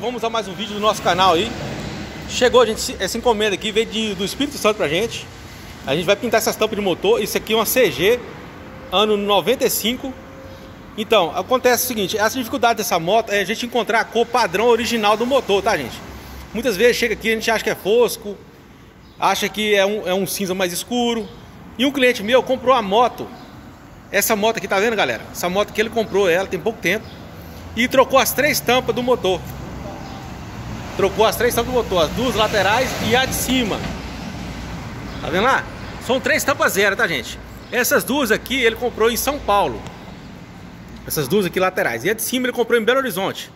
Vamos a mais um vídeo do nosso canal aí. Chegou, gente, essa encomenda aqui veio de, do Espírito Santo pra gente. A gente vai pintar essas tampas de motor. Isso aqui é uma CG, ano 95. Então, acontece o seguinte, a dificuldade dessa moto é a gente encontrar a cor padrão original do motor, tá, gente? Muitas vezes chega aqui, a gente acha que é fosco, acha que é um, é um cinza mais escuro. E um cliente meu comprou a moto. Essa moto aqui, tá vendo, galera? Essa moto que ele comprou, ela tem pouco tempo. E trocou as três tampas do motor. Trocou as três tampas do motor, as duas laterais e a de cima. Tá vendo lá? São três tampas zero, tá, gente? Essas duas aqui ele comprou em São Paulo. Essas duas aqui laterais. E a de cima ele comprou em Belo Horizonte.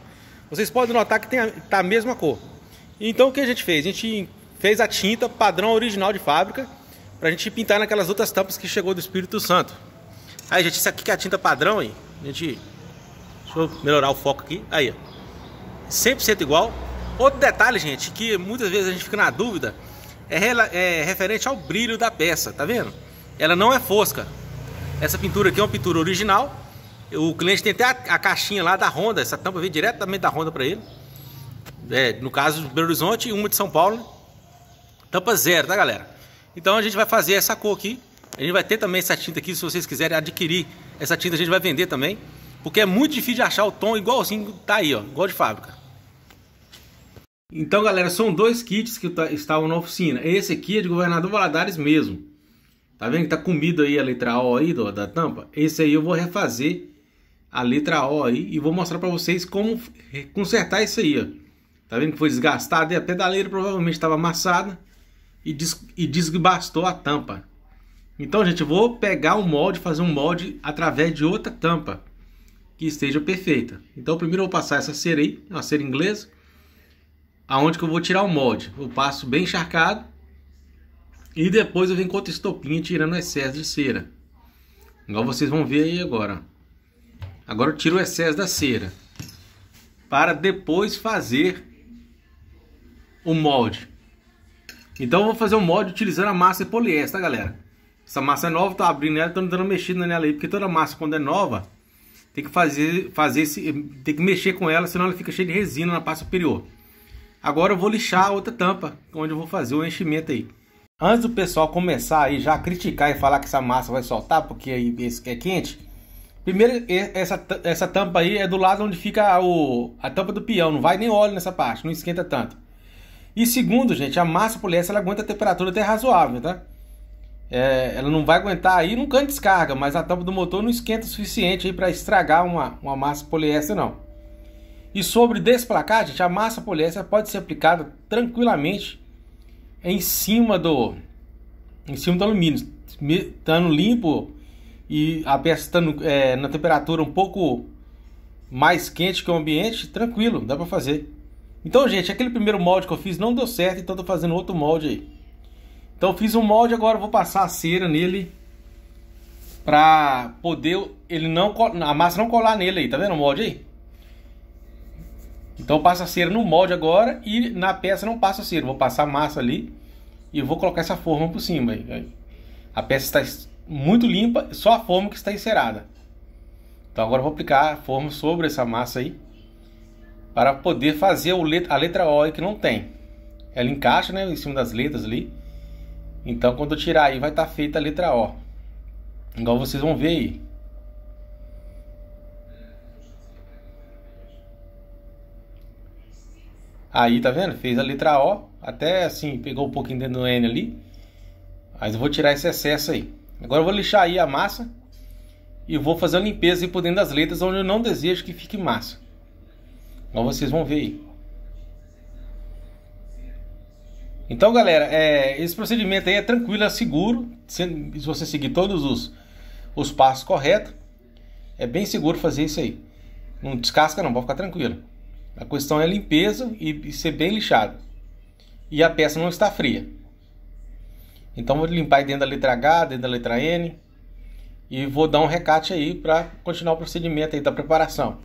Vocês podem notar que tem a, tá a mesma cor. Então o que a gente fez? A gente fez a tinta padrão original de fábrica pra gente pintar naquelas outras tampas que chegou do Espírito Santo. Aí, gente, isso aqui que é a tinta padrão, hein? A gente... Deixa eu melhorar o foco aqui. Aí, ó. 100% igual. Outro detalhe, gente, que muitas vezes a gente fica na dúvida, é, é referente ao brilho da peça, tá vendo? Ela não é fosca. Essa pintura aqui é uma pintura original. O cliente tem até a, a caixinha lá da Honda, essa tampa veio diretamente da Honda para ele. É, no caso de Belo Horizonte e uma de São Paulo. Tampa zero, tá galera? Então a gente vai fazer essa cor aqui. A gente vai ter também essa tinta aqui, se vocês quiserem adquirir essa tinta, a gente vai vender também. Porque é muito difícil de achar o tom igualzinho tá aí, ó, igual de fábrica. Então, galera, são dois kits que tá, estavam na oficina. Esse aqui é de Governador Valadares mesmo. Tá vendo que tá comido aí a letra O aí do, da tampa? Esse aí eu vou refazer a letra O aí e vou mostrar pra vocês como consertar isso aí, ó. Tá vendo que foi desgastado e a pedaleira provavelmente estava amassada e, des e a tampa. Então, gente, vou pegar um molde, fazer um molde através de outra tampa que esteja perfeita. Então, primeiro eu vou passar essa cera aí, uma cera inglesa aonde que eu vou tirar o molde. Eu passo bem encharcado e depois eu venho com outra estopinha tirando o excesso de cera. Igual vocês vão ver aí agora. Agora eu tiro o excesso da cera. Para depois fazer o molde. Então eu vou fazer o um molde utilizando a massa de poliéster, tá, galera? Essa massa é nova, tá abrindo ela, tô dando mexida nela aí, porque toda massa quando é nova, tem que fazer, fazer esse, tem que mexer com ela, senão ela fica cheia de resina na parte superior. Agora eu vou lixar a outra tampa, onde eu vou fazer o enchimento aí. Antes do pessoal começar aí já a criticar e falar que essa massa vai soltar, porque aí é quente. Primeiro, essa, essa tampa aí é do lado onde fica o, a tampa do peão. Não vai nem óleo nessa parte, não esquenta tanto. E segundo, gente, a massa poliester ela aguenta a temperatura até razoável, tá? É, ela não vai aguentar aí, nunca descarga, mas a tampa do motor não esquenta o suficiente aí para estragar uma, uma massa poliéster, não. E sobre desplacar, gente, a massa poliéster pode ser aplicada tranquilamente em cima do em cima do alumínio, estando limpo e a peça estando é, na temperatura um pouco mais quente que o ambiente, tranquilo, dá para fazer. Então, gente, aquele primeiro molde que eu fiz não deu certo, então tô fazendo outro molde aí. Então, fiz um molde agora, vou passar a cera nele para poder ele não a massa não colar nele aí, tá vendo o molde aí? Então passa cera no molde agora e na peça não passa cera. Vou passar massa ali e vou colocar essa forma por cima. A peça está muito limpa, só a forma que está encerada. Então agora vou aplicar a forma sobre essa massa aí para poder fazer a letra O que não tem. Ela encaixa né, em cima das letras ali. Então quando eu tirar aí vai estar tá feita a letra O. Igual vocês vão ver aí. Aí, tá vendo? Fez a letra O, até assim, pegou um pouquinho dentro do N ali. Mas eu vou tirar esse excesso aí. Agora eu vou lixar aí a massa e vou fazer a limpeza aí por dentro das letras onde eu não desejo que fique massa. Então vocês vão ver aí. Então, galera, é, esse procedimento aí é tranquilo, é seguro. Se, se você seguir todos os, os passos corretos, é bem seguro fazer isso aí. Não descasca não, pode ficar tranquilo. A questão é limpeza e, e ser bem lixado. E a peça não está fria. Então vou limpar dentro da letra H, dentro da letra N. E vou dar um recate aí para continuar o procedimento aí da preparação.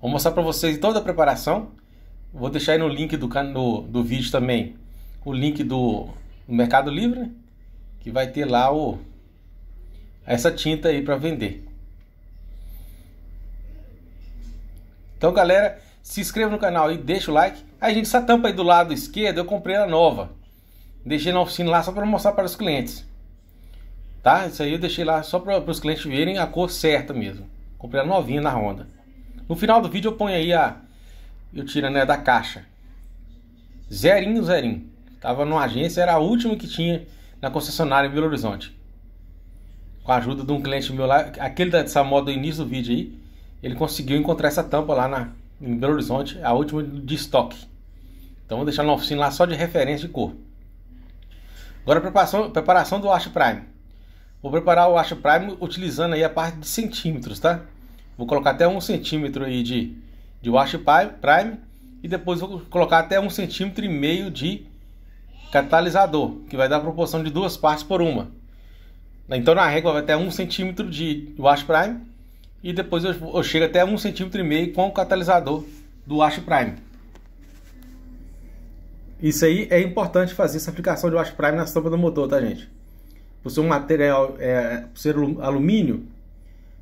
Vou mostrar para vocês toda a preparação. Vou deixar aí no link do, no, do vídeo também o link do, do Mercado Livre, que vai ter lá o, essa tinta aí para vender. Então, galera, se inscreva no canal e deixa o like. a gente, essa tampa aí do lado esquerdo eu comprei ela nova. Deixei na oficina lá só para mostrar para os clientes. Tá? Isso aí eu deixei lá só para os clientes verem a cor certa mesmo. Comprei ela novinha na Honda. No final do vídeo eu ponho aí a... Eu tiro, né, da caixa. Zerinho, zerinho. Tava numa agência, era a última que tinha na concessionária em Belo Horizonte. Com a ajuda de um cliente meu lá, aquele dessa moda do início do vídeo aí, ele conseguiu encontrar essa tampa lá na, em Belo Horizonte, a última de estoque. Então vou deixar na oficina lá só de referência de cor. Agora preparação, preparação do Ash Prime. Vou preparar o Ash Prime utilizando aí a parte de centímetros, tá? Vou colocar até um centímetro aí de, de Wash Prime e depois vou colocar até um centímetro e meio de catalisador, que vai dar a proporção de duas partes por uma. Então na régua vai até um centímetro de Wash Prime e depois eu, eu chego até 1,5 cm com o catalisador do Ash Prime. Isso aí é importante fazer essa aplicação de Ash Prime na tampa do motor, tá gente? Por ser um material, é, por ser alumínio,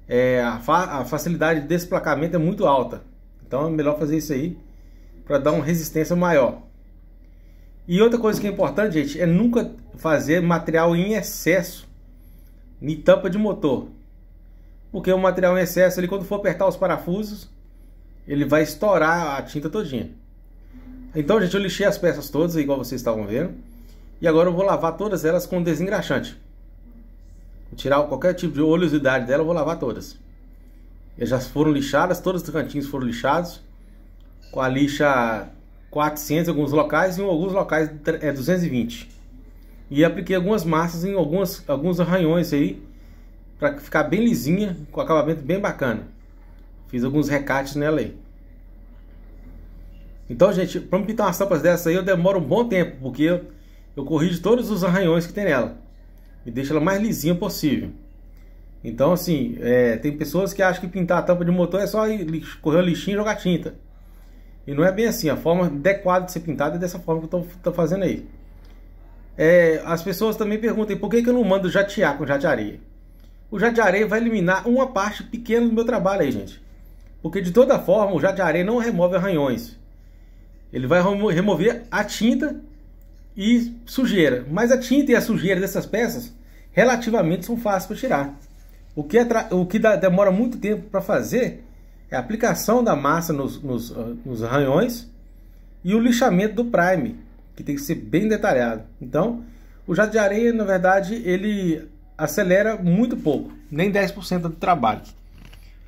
é, a, fa a facilidade de desplacamento é muito alta. Então é melhor fazer isso aí para dar uma resistência maior. E outra coisa que é importante, gente, é nunca fazer material em excesso em tampa de motor porque o material em excesso, ele, quando for apertar os parafusos, ele vai estourar a tinta todinha. Então, gente, eu lixei as peças todas, igual vocês estavam vendo. E agora eu vou lavar todas elas com desengraxante. Vou tirar qualquer tipo de oleosidade dela, eu vou lavar todas. Elas já foram lixadas, todos os cantinhos foram lixados. Com a lixa 400 em alguns locais e em alguns locais é 220. E apliquei algumas massas em algumas, alguns arranhões aí para ficar bem lisinha, com acabamento bem bacana. Fiz alguns recates nela aí. Então, gente, para me pintar umas tampas dessa aí, eu demoro um bom tempo, porque eu, eu corrijo todos os arranhões que tem nela. E deixo ela mais lisinha possível. Então, assim, é, tem pessoas que acham que pintar a tampa de motor é só ir, correr o lixinho e jogar tinta. E não é bem assim. A forma adequada de ser pintada é dessa forma que eu estou fazendo aí. É, as pessoas também perguntam, por que, que eu não mando jatear com jatearia? o jato de areia vai eliminar uma parte pequena do meu trabalho aí, gente. Porque de toda forma, o jato de areia não remove arranhões. Ele vai remover a tinta e sujeira. Mas a tinta e a sujeira dessas peças relativamente são fáceis para tirar. O que, o que demora muito tempo para fazer é a aplicação da massa nos, nos, ah, nos arranhões e o lixamento do prime, que tem que ser bem detalhado. Então, o jato de areia, na verdade, ele acelera muito pouco, nem 10% do trabalho.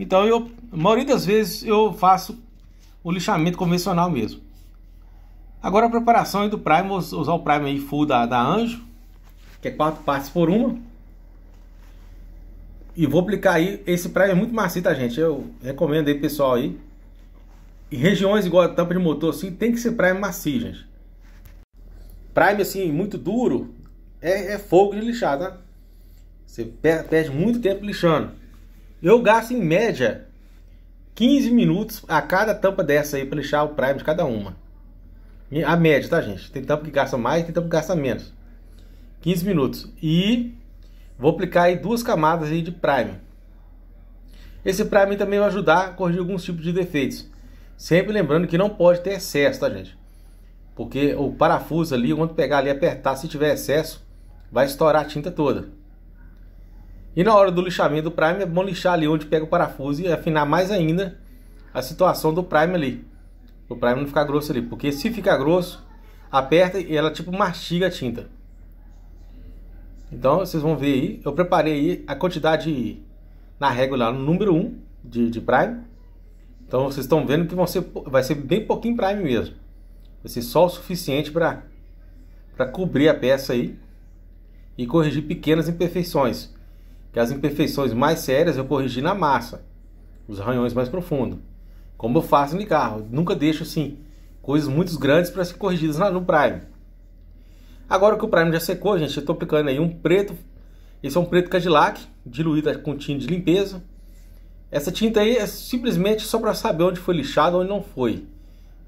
Então, eu, a maioria das vezes eu faço o lixamento convencional mesmo. Agora a preparação do primer, usar o primer aí full da, da Anjo, que é quatro partes por uma. E vou aplicar aí, esse primer é muito macio, tá gente? Eu recomendo aí pessoal aí. Em regiões igual a tampa de motor assim, tem que ser primer macio, gente. prime assim, muito duro, é, é fogo de lixar, tá? Você perde muito tempo lixando. Eu gasto em média 15 minutos a cada tampa dessa aí para lixar o prime de cada uma. A média, tá, gente? Tem tampa que gasta mais, tem tampa que gasta menos. 15 minutos. E vou aplicar aí duas camadas aí de prime. Esse prime também vai ajudar a corrigir alguns tipos de defeitos. Sempre lembrando que não pode ter excesso, tá, gente? Porque o parafuso ali, quando pegar ali e apertar, se tiver excesso, vai estourar a tinta toda. E na hora do lixamento do prime é bom lixar ali onde pega o parafuso e afinar mais ainda a situação do prime ali. O prime não ficar grosso ali, porque se ficar grosso, aperta e ela tipo mastiga a tinta. Então vocês vão ver aí, eu preparei aí a quantidade na régua lá no número 1 de, de prime. Então vocês estão vendo que vão ser, vai ser bem pouquinho prime mesmo. Vai ser só o suficiente para cobrir a peça aí e corrigir pequenas imperfeições que as imperfeições mais sérias eu corrigi na massa, os arranhões mais profundos. Como eu faço no carro, nunca deixo assim coisas muito grandes para ser corrigidas lá no Prime. Agora que o Prime já secou, gente, eu estou aplicando aí um preto. Esse é um preto Cadillac, diluído com tinta de limpeza. Essa tinta aí é simplesmente só para saber onde foi lixado onde não foi.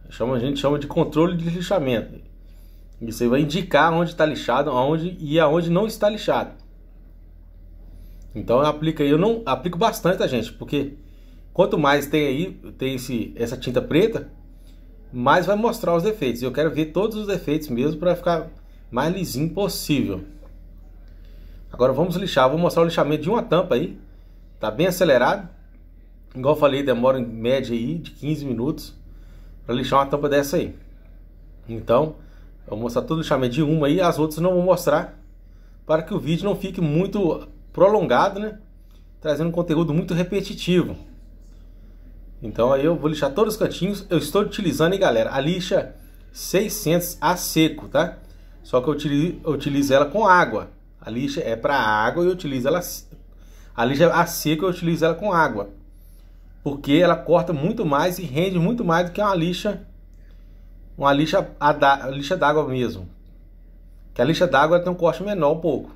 Chama, a gente chama de controle de lixamento. Isso aí vai indicar onde está lixado aonde, e aonde não está lixado. Então aplica aí, eu não aplico bastante, tá gente? Porque quanto mais tem aí, tem esse, essa tinta preta, mais vai mostrar os defeitos. Eu quero ver todos os defeitos mesmo para ficar mais lisinho possível. Agora vamos lixar, vou mostrar o lixamento de uma tampa aí. Tá bem acelerado. Igual eu falei, demora em média aí de 15 minutos para lixar uma tampa dessa aí. Então, eu vou mostrar todo o lixamento de uma aí, as outras não vou mostrar para que o vídeo não fique muito prolongado, né? Trazendo um conteúdo muito repetitivo. Então aí eu vou lixar todos os cantinhos. Eu estou utilizando, hein, galera, a lixa 600 a seco, tá? Só que eu utilizo, eu utilizo ela com água. A lixa é para água e eu utilizo ela... A lixa a seco eu utilizo ela com água. Porque ela corta muito mais e rende muito mais do que uma lixa... Uma lixa d'água mesmo. Que a lixa d'água tem um corte menor um pouco.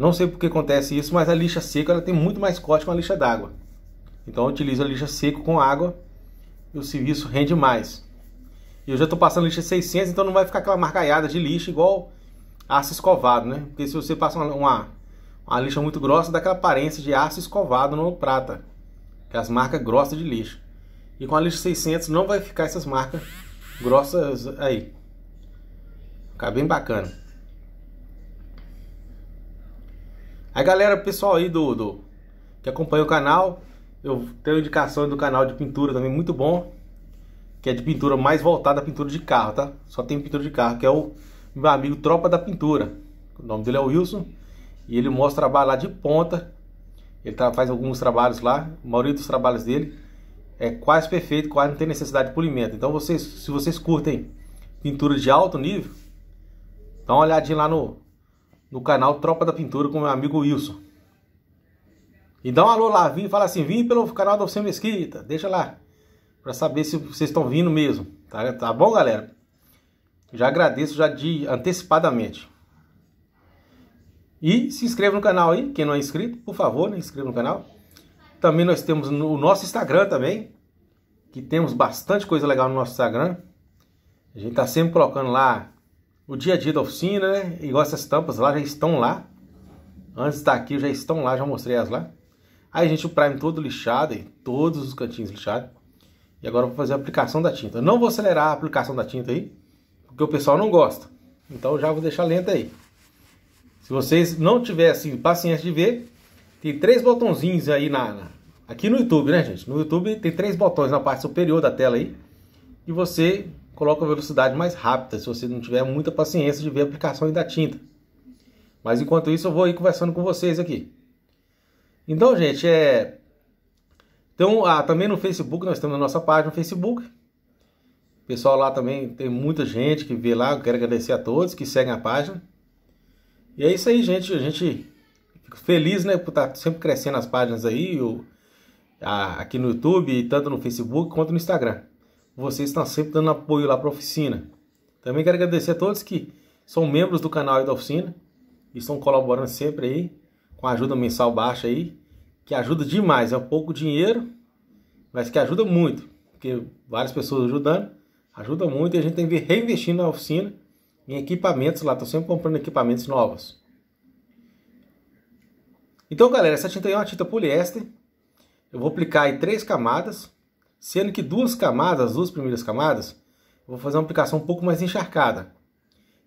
Não sei porque acontece isso, mas a lixa seca ela tem muito mais corte que uma lixa d'água. Então eu utilizo a lixa seca com água e o serviço rende mais. E eu já estou passando lixa 600, então não vai ficar aquela marcaiada de lixa igual aço escovado, né? Porque se você passa uma, uma, uma lixa muito grossa, dá aquela aparência de aço escovado no prata, que é as marcas grossas de lixa. E com a lixa 600 não vai ficar essas marcas grossas aí. Fica bem bacana. A galera, pessoal aí do, do que acompanha o canal, eu tenho indicações do canal de pintura também muito bom, que é de pintura mais voltada à pintura de carro, tá? Só tem pintura de carro, que é o meu amigo Tropa da Pintura. O nome dele é Wilson e ele mostra trabalho lá de ponta. Ele tá, faz alguns trabalhos lá, a maioria dos trabalhos dele é quase perfeito, quase não tem necessidade de polimento. Então vocês, se vocês curtem pintura de alto nível, dá uma olhadinha lá no no canal Tropa da Pintura com meu amigo Wilson. E dá um alô lá, vim fala assim, vim pelo canal do Alceu Mesquita, deixa lá, para saber se vocês estão vindo mesmo, tá, tá bom, galera? Já agradeço já de antecipadamente. E se inscreva no canal aí, quem não é inscrito, por favor, né, inscreva no canal. Também nós temos o nosso Instagram também, que temos bastante coisa legal no nosso Instagram. A gente tá sempre colocando lá o dia a dia da oficina, né? Igual essas tampas lá já estão lá. Antes daqui já estão lá, já mostrei as lá. Aí, gente, o Prime todo lixado, hein? todos os cantinhos lixados. E agora vou fazer a aplicação da tinta. não vou acelerar a aplicação da tinta aí, porque o pessoal não gosta. Então já vou deixar lenta aí. Se vocês não assim paciência de ver, tem três botãozinhos aí na, na, aqui no YouTube, né, gente? No YouTube tem três botões na parte superior da tela aí. E você coloca velocidade mais rápida, se você não tiver muita paciência de ver a aplicação da tinta. Mas enquanto isso eu vou ir conversando com vocês aqui. Então, gente, é... Então, ah, também no Facebook, nós temos a nossa página no Facebook. O pessoal lá também tem muita gente que vê lá. Eu quero agradecer a todos que seguem a página. E é isso aí, gente. A gente fica feliz, né, por estar tá sempre crescendo as páginas aí, o, aqui no YouTube, tanto no Facebook quanto no Instagram vocês estão sempre dando apoio lá para a oficina. Também quero agradecer a todos que são membros do canal e da oficina e estão colaborando sempre aí com a ajuda mensal baixa aí, que ajuda demais, é um pouco dinheiro, mas que ajuda muito, porque várias pessoas ajudando, ajuda muito e a gente tem que reinvestir na oficina em equipamentos lá, estou sempre comprando equipamentos novos. Então, galera, essa tinta aí é uma tinta poliéster. Eu vou aplicar aí três camadas. Sendo que duas camadas, as duas primeiras camadas, eu vou fazer uma aplicação um pouco mais encharcada.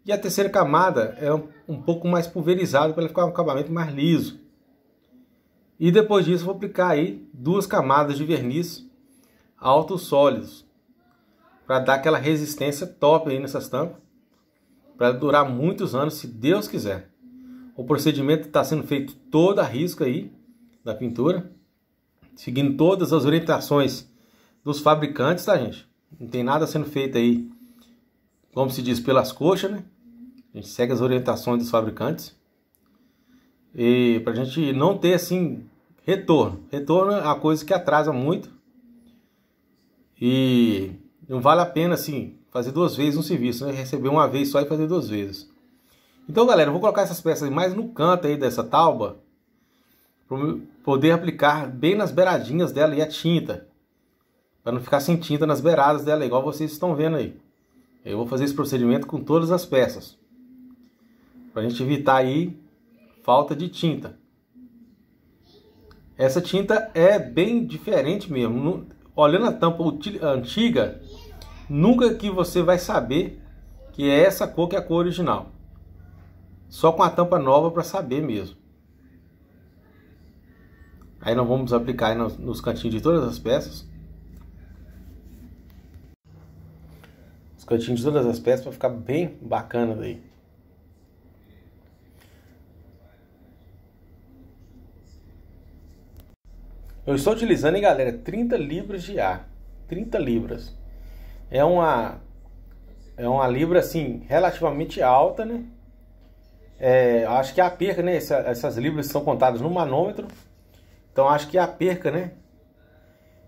E a terceira camada é um pouco mais pulverizada para ficar um acabamento mais liso. E depois disso vou aplicar aí duas camadas de verniz altos sólidos para dar aquela resistência top aí nessas tampas para durar muitos anos se Deus quiser. O procedimento está sendo feito toda a risca aí da pintura, seguindo todas as orientações dos fabricantes, tá, gente? Não tem nada sendo feito aí, como se diz, pelas coxas, né? A gente segue as orientações dos fabricantes. E pra gente não ter, assim, retorno. Retorno é uma coisa que atrasa muito. E não vale a pena, assim, fazer duas vezes um serviço, né? Receber uma vez só e fazer duas vezes. Então, galera, eu vou colocar essas peças mais no canto aí dessa tábua. Para poder aplicar bem nas beiradinhas dela e a tinta para não ficar sem tinta nas beiradas dela, igual vocês estão vendo aí. Eu vou fazer esse procedimento com todas as peças, para a gente evitar aí falta de tinta. Essa tinta é bem diferente mesmo. Olhando a tampa antiga, nunca que você vai saber que é essa cor que é a cor original. Só com a tampa nova para saber mesmo. Aí nós vamos aplicar nos, nos cantinhos de todas as peças. os cantinhos de todas as peças para ficar bem bacana daí. Eu estou utilizando, hein, galera, 30 libras de ar. 30 libras. É uma é uma libra assim relativamente alta, né? É, acho que é a perca, né? Essa, essas libras são contadas no manômetro. Então acho que é a perca, né?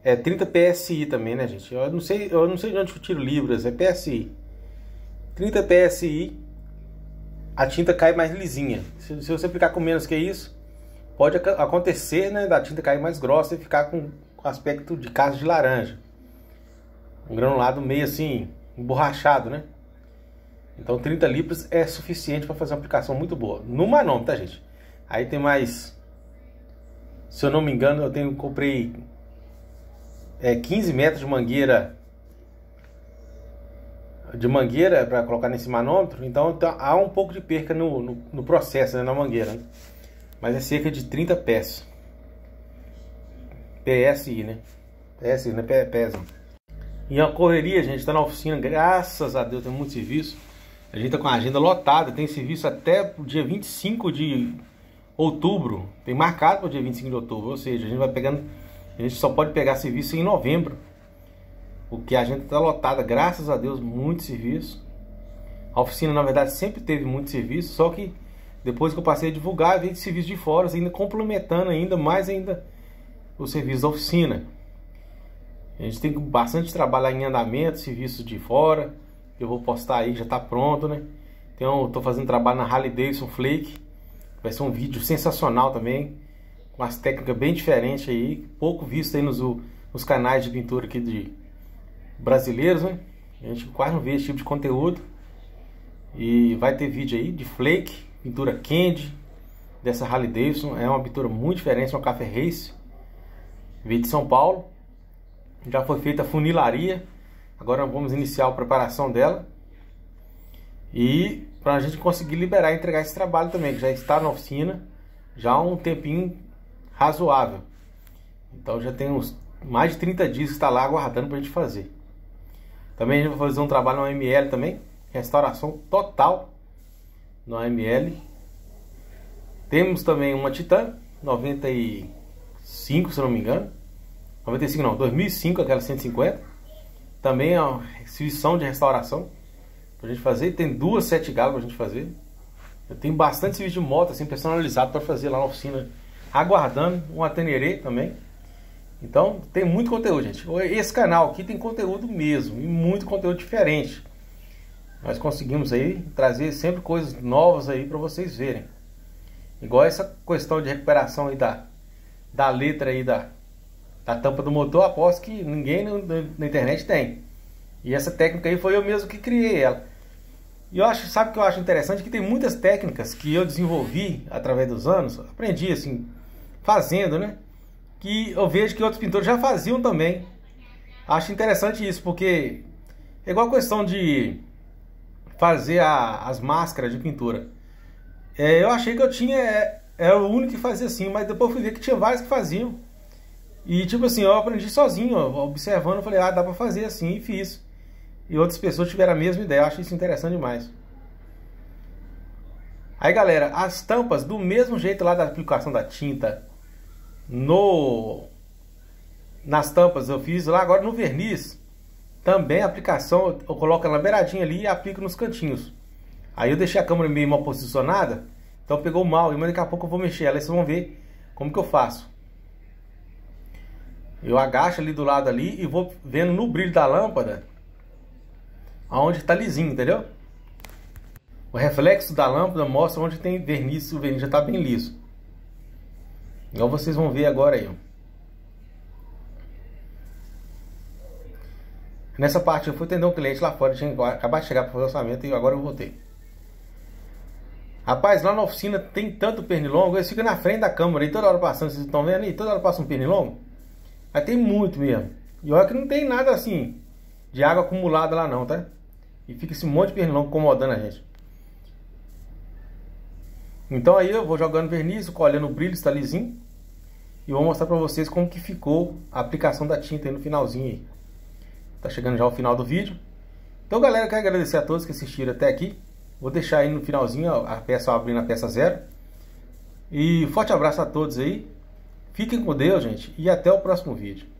É 30 PSI também, né, gente? Eu não sei, eu não sei de onde eu tiro libras, é PSI. 30 PSI, a tinta cai mais lisinha. Se, se você ficar com menos que isso, pode ac acontecer, né, da tinta cair mais grossa e ficar com, com aspecto de caso de laranja. Um granulado meio assim, emborrachado, né? Então 30 libras é suficiente para fazer uma aplicação muito boa. No Manom, tá, gente? Aí tem mais... Se eu não me engano, eu tenho comprei é, 15 metros de mangueira de mangueira para colocar nesse manômetro, então tá, há um pouco de perca no, no, no processo, né, na mangueira. Né? Mas é cerca de 30 pés. PSI, né? PSI, né? PES. E é a correria, a gente está na oficina, graças a Deus, tem muito serviço. A gente está com a agenda lotada, tem serviço até o dia 25 de outubro. Tem marcado para o dia 25 de outubro, ou seja, a gente vai pegando a gente só pode pegar serviço em novembro. o que a gente está lotada, graças a Deus, muito serviço. A oficina, na verdade, sempre teve muito serviço, só que depois que eu passei a divulgar, veio de serviço de fora, ainda complementando ainda mais ainda o serviço da oficina. A gente tem bastante trabalho em andamento, serviço de fora. Eu vou postar aí, já está pronto, né? Então, estou fazendo trabalho na Harley Davidson Flake. Vai ser um vídeo sensacional também umas técnicas bem diferentes aí, pouco visto aí nos, nos canais de pintura aqui de brasileiros, né? A gente quase não vê esse tipo de conteúdo. E vai ter vídeo aí de flake, pintura candy, dessa Harley Davidson. É uma pintura muito diferente, uma café race. Veio de São Paulo. Já foi feita a funilaria. Agora vamos iniciar a preparação dela. E para a gente conseguir liberar e entregar esse trabalho também, que já está na oficina já há um tempinho razoável. Então já tem uns mais de 30 dias que está lá aguardando para a gente fazer. Também a gente vai fazer um trabalho no ML também, restauração total no ML. Temos também uma Titan 95, se não me engano. 95 não, 2005 aquela 150. Também é uma exibição de restauração para a gente fazer. Tem duas sete para a gente fazer. Eu tenho bastante serviço de moto assim personalizado para fazer lá na oficina aguardando um Atenerê também. Então, tem muito conteúdo, gente. Esse canal aqui tem conteúdo mesmo, e muito conteúdo diferente. Nós conseguimos aí trazer sempre coisas novas aí para vocês verem. Igual essa questão de recuperação aí da, da letra aí da, da tampa do motor, aposto que ninguém na internet tem. E essa técnica aí foi eu mesmo que criei ela. E eu acho, sabe o que eu acho interessante? Que tem muitas técnicas que eu desenvolvi através dos anos, aprendi assim, fazendo, né? Que eu vejo que outros pintores já faziam também. Acho interessante isso, porque é igual a questão de fazer a, as máscaras de pintura. É, eu achei que eu tinha. era é, é o único que fazia assim, mas depois fui ver que tinha vários que faziam. E tipo assim, eu aprendi sozinho, observando, falei, ah, dá pra fazer assim, e fiz. E outras pessoas tiveram a mesma ideia, eu achei isso interessante demais. Aí galera, as tampas, do mesmo jeito lá da aplicação da tinta, no nas tampas eu fiz lá, agora no verniz também a aplicação, eu coloco na beiradinha ali e aplico nos cantinhos. Aí eu deixei a câmera meio mal posicionada, então pegou mal, e daqui a pouco eu vou mexer ela, vocês vão ver como que eu faço. Eu agacho ali do lado ali e vou vendo no brilho da lâmpada aonde está lisinho, entendeu? O reflexo da lâmpada mostra onde tem verniz, se o verniz já está bem liso. Igual vocês vão ver agora aí. Nessa parte eu fui atender um cliente lá fora, tinha acabado de chegar para fazer orçamento e agora eu voltei. Rapaz, lá na oficina tem tanto pernilongo, eles ficam na frente da câmera toda hora passando, vocês estão vendo aí? Toda hora passa um pernilongo. Aí tem muito mesmo. E olha que não tem nada assim de água acumulada lá não, tá? E fica esse monte de pernilongo incomodando a gente. Então aí eu vou jogando verniz, colhendo o brilho, está lisinho. E vou mostrar para vocês como que ficou a aplicação da tinta no finalzinho. Aí. Tá chegando já ao final do vídeo. Então galera, eu quero agradecer a todos que assistiram até aqui. Vou deixar aí no finalzinho a peça abrindo a peça zero. E forte abraço a todos aí. Fiquem com Deus, gente, e até o próximo vídeo.